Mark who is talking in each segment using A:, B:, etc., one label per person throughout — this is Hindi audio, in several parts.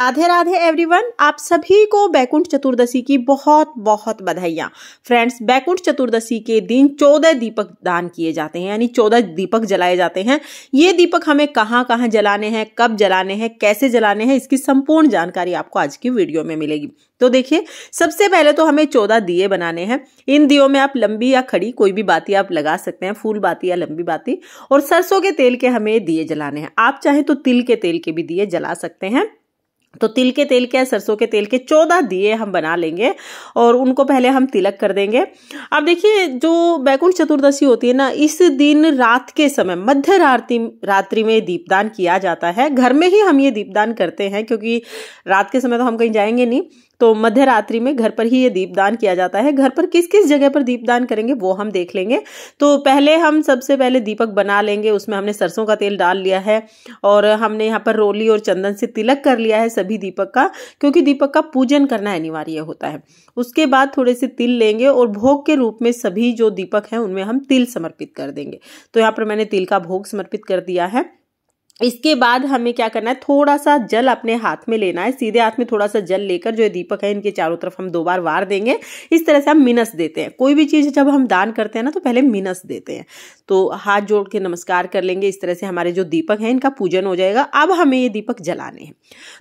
A: राधे राधे एवरीवन आप सभी को बैकुंठ चतुर्दशी की बहुत बहुत बधाइयाँ फ्रेंड्स बैकुंठ चतुर्दशी के दिन चौदह दीपक दान किए जाते हैं यानी चौदह दीपक जलाए जाते हैं ये दीपक हमें कहाँ कहाँ जलाने हैं कब जलाने हैं कैसे जलाने हैं इसकी संपूर्ण जानकारी आपको आज की वीडियो में मिलेगी तो देखिए सबसे पहले तो हमें चौदह दिए बनाने हैं इन दियो में आप लंबी या खड़ी कोई भी बाती आप लगा सकते हैं फूल बाती या लंबी बाती और सरसों के तेल के हमें दिए जलाने हैं आप चाहें तो तिल के तेल के भी दिए जला सकते हैं तो तिल के तेल के या सरसों के तेल के चौदह दिए हम बना लेंगे और उनको पहले हम तिलक कर देंगे अब देखिए जो बैकुंठ चतुर्दशी होती है ना इस दिन रात के समय मध्य रात्रि रात्रि में दीपदान किया जाता है घर में ही हम ये दीपदान करते हैं क्योंकि रात के समय तो हम कहीं जाएंगे नहीं तो मध्य रात्रि में घर पर ही ये दीपदान किया जाता है घर पर किस किस जगह पर दीपदान करेंगे वो हम देख लेंगे तो पहले हम सबसे पहले दीपक बना लेंगे उसमें हमने सरसों का तेल डाल लिया है और हमने यहाँ पर रोली और चंदन से तिलक कर लिया है सभी दीपक का क्योंकि दीपक का पूजन करना अनिवार्य होता है उसके बाद थोड़े से तिल लेंगे और भोग के रूप में सभी जो दीपक हैं उनमें हम तिल समर्पित कर देंगे तो यहाँ पर मैंने तिल का भोग समर्पित कर दिया है इसके बाद हमें क्या करना है थोड़ा सा जल अपने हाथ में लेना है सीधे हाथ में थोड़ा सा जल लेकर जो दीपक है इनके चारों तरफ हम दो बार वार देंगे इस तरह से हम मिनस देते हैं कोई भी चीज़ जब हम दान करते हैं ना तो पहले मिनस देते हैं तो हाथ जोड़ के नमस्कार कर लेंगे इस तरह से हमारे जो दीपक है इनका पूजन हो जाएगा अब हमें ये दीपक जलाने हैं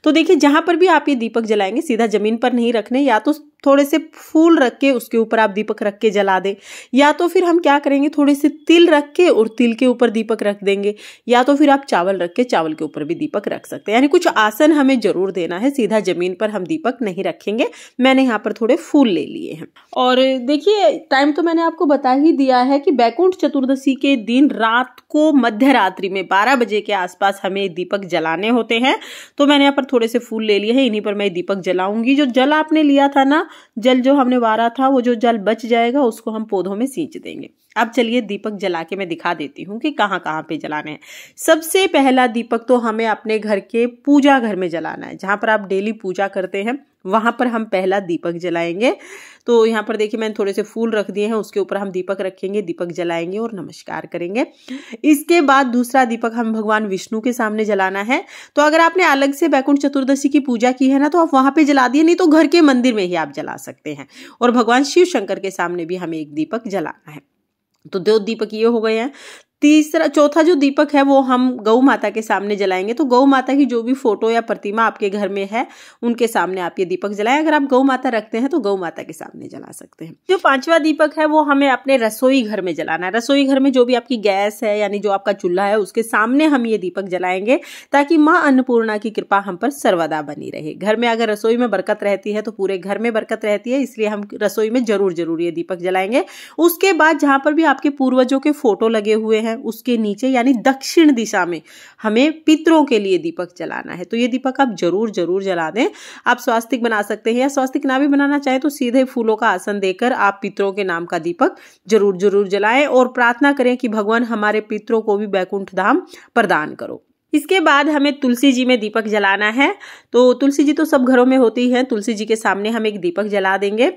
A: तो देखिए जहाँ पर भी आप ये दीपक जलाएंगे सीधा जमीन पर नहीं रखने या तो थोड़े से फूल रख के उसके ऊपर आप दीपक रख के जला दें या तो फिर हम क्या करेंगे थोड़े से तिल रख के और तिल के ऊपर दीपक रख देंगे या तो फिर आप चावल रख रख के चावल के ऊपर भी दीपक रख सकते हैं यानी कुछ आसन हमें जरूर देना है सीधा जमीन पर हम दीपक नहीं रखेंगे मैंने यहाँ पर थोड़े फूल ले लिए हैं और देखिए टाइम तो मैंने आपको बता ही दिया है कि बैकुंठ चतुर्दशी के दिन रात को मध्य रात्रि में बारह बजे के आसपास हमें दीपक जलाने होते हैं तो मैंने यहाँ पर थोड़े से फूल ले लिए हैं इन्हीं पर मैं दीपक जलाऊंगी जो जल आपने लिया था ना जल जो हमने वारा था वो जो जल बच जाएगा उसको हम पौधों में सींच देंगे अब चलिए दीपक जला के मैं दिखा देती हूँ कि कहाँ कहाँ पे जलाने हैं सबसे पहला पहला दीपक तो हमें अपने घर के पूजा घर में जलाना है जहाँ पर आप डेली पूजा करते हैं वहाँ पर हम पहला दीपक जलाएंगे तो यहाँ पर देखिए मैंने थोड़े से फूल रख दिए हैं उसके ऊपर हम दीपक रखेंगे दीपक जलाएंगे और नमस्कार करेंगे इसके बाद दूसरा दीपक हम भगवान विष्णु के सामने जलाना है तो अगर आपने अलग से बैकुंठ चतुर्दशी की पूजा की है ना तो आप वहाँ पे जला दिए नहीं तो घर के मंदिर में ही आप जला सकते हैं और भगवान शिव शंकर के सामने भी हमें एक दीपक जलाना है तो दो दीपक ये हो गए हैं तीसरा चौथा जो दीपक है वो हम गौ माता के सामने जलाएंगे तो गौ माता की जो भी फोटो या प्रतिमा आपके घर में है उनके सामने आप ये दीपक जलाएं अगर आप गौ माता रखते हैं तो गौ माता के सामने जला सकते हैं जो पांचवा दीपक है वो हमें अपने रसोई घर में जलाना है रसोई घर में जो भी आपकी गैस है यानी जो आपका चूल्हा है उसके सामने हम ये दीपक जलाएंगे ताकि माँ अन्नपूर्णा की कृपा हम पर सर्वदा बनी रहे घर में अगर रसोई में बरकत रहती है तो पूरे घर में बरकत रहती है इसलिए हम रसोई में जरूर जरूर ये दीपक जलाएंगे उसके बाद जहां पर भी आपके पूर्वजों के फोटो लगे हुए हैं है उसके नीचे यानी दक्षिण दिशा में हमें पितरों के लिए दीपक जलाना है तो ये दीपक आप जरूर जरूर जला दें आप स्वास्तिक बना सकते हैं या स्वास्तिक ना भी बनाना चाहे तो सीधे फूलों का आसन देकर आप पितरों के नाम का दीपक जरूर जरूर जलाएं और प्रार्थना करें कि भगवान हमारे पितरों को भी बैकुंठ धाम प्रदान करो इसके बाद हमें तुलसी जी में दीपक जलाना है तो तुलसी जी तो सब घरों में होती हैं तुलसी जी के सामने हम एक दीपक जला देंगे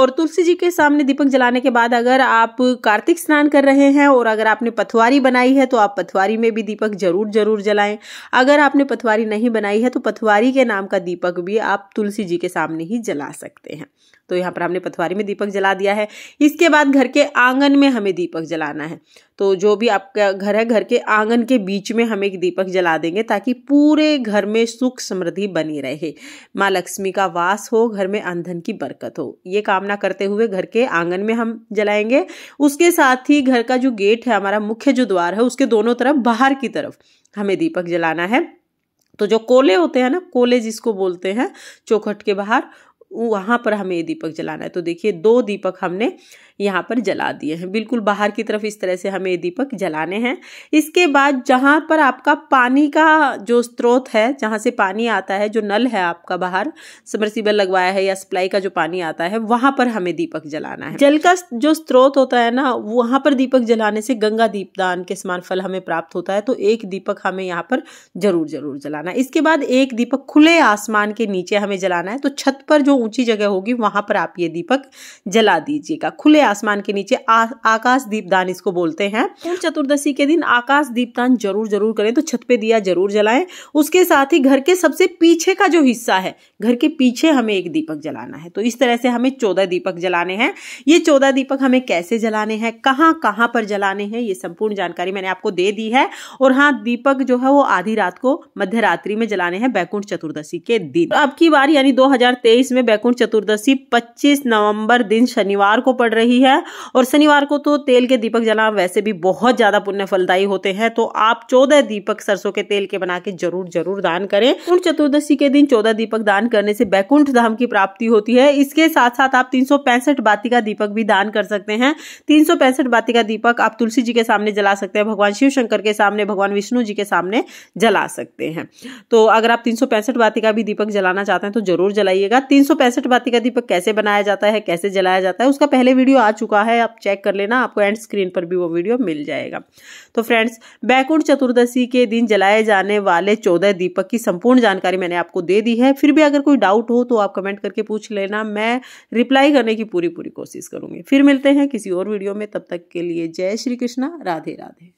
A: और तुलसी जी के सामने दीपक जलाने के बाद अगर आप कार्तिक स्नान कर रहे हैं और अगर आपने पथवारी बनाई है तो आप पथवारी में भी दीपक जरूर जरूर जलाएं अगर आपने पथवारी नहीं बनाई है तो पथवारी के नाम का दीपक भी आप तुलसी जी के सामने ही जला सकते हैं तो यहाँ पर हमने पथवारी में दीपक जला दिया है इसके बाद घर के आंगन में हमें दीपक जलाना है तो जो भी आपका घर है घर के आंगन के बीच में हम एक दीपक जला देंगे ताकि पूरे घर में सुख समृद्धि बनी रहे माँ लक्ष्मी का वास हो घर में अंधन की बरकत हो ये कामना करते हुए घर के आंगन में हम जलाएंगे उसके साथ ही घर का जो गेट है हमारा मुख्य जो द्वार है उसके दोनों तरफ बाहर की तरफ हमें दीपक जलाना है तो जो कोले होते हैं ना कोले जिसको बोलते हैं चौखट के बाहर वहाँ पर हमें दीपक जलाना है तो देखिए दो दीपक हमने यहाँ पर जला दिए हैं बिल्कुल बाहर की तरफ इस तरह से हमें दीपक जलाने हैं इसके बाद जहाँ पर आपका पानी का जो स्रोत है जहाँ से पानी आता है जो नल है आपका बाहर समरसीबल लगवाया है या सप्लाई का जो पानी आता है वहाँ पर हमें दीपक जलाना है जल का जो स्रोत होता है ना वहाँ पर दीपक जलाने से गंगा दीपदान के समान फल हमें प्राप्त होता है तो एक दीपक हमें यहाँ पर जरूर जरूर जलाना है इसके बाद एक दीपक खुले आसमान के नीचे हमें जलाना है तो छत पर जो ऊंची जगह होगी वहां पर आप ये दीपक जला दीजिएगा खुले आसमान के नीचे आकाश दीपदान इसको बोलते हैं पूर्ण चतुर्दशी के दिन आकाश दीपदान जरूर जरूर करें तो छत पे दिया जरूर जलाएं उसके साथ ही घर के सबसे पीछे का जो हिस्सा है घर के पीछे हमें एक दीपक जलाना है तो इस तरह से हमें चौदह दीपक जलाने हैं ये चौदह दीपक हमें कैसे जलाने हैं कहाँ कहाँ पर जलाने हैं ये संपूर्ण जानकारी मैंने आपको दे दी है और हाँ दीपक जो है वो आधी रात को मध्य रात्रि में जलाने हैं बैकुंठ चतुर्दशी के दिन अब की बार यानी दो में वैकुंठ चतुर्दशी 25 नवंबर दिन शनिवार को पड़ रही है और शनिवार को तो तेल के दीपक जलाना वैसे भी बहुत ज़्यादा पुण्य फलदायी होते हैं तो आप चौदह दीपक सरसों के तेल के बना के जरूर जरूर दान करें वैकुंठ चतुर्दशी के दिन चौदह दीपक दान करने से वैकुंठ धाम की प्राप्ति होती है इसके साथ साथ आप तीन बाती का दीपक भी दान कर सकते हैं तीन बाती का दीपक आप तुलसी जी के सामने जला सकते हैं भगवान शिव शंकर के सामने भगवान विष्णु जी के सामने जला सकते हैं तो अगर आप तीन सौ पैंसठ का भी दीपक जलाना चाहते हैं तो जरूर जलाइएगा तीन सौ पैंसठ बाती का दीपक कैसे बनाया जाता है कैसे जलाया जाता है उसका पहले वीडियो आ चुका है आप चेक कर लेना आपको एंड स्क्रीन पर भी वो वीडियो मिल जाएगा तो फ्रेंड्स बैकुंठ चतुर्दशी के दिन जलाए जाने वाले चौदह दीपक की संपूर्ण जानकारी मैंने आपको दे दी है फिर भी अगर कोई डाउट हो तो आप कमेंट करके पूछ लेना मैं रिप्लाई करने की पूरी पूरी कोशिश करूंगी फिर मिलते हैं किसी और वीडियो में तब तक के लिए जय श्री कृष्णा राधे राधे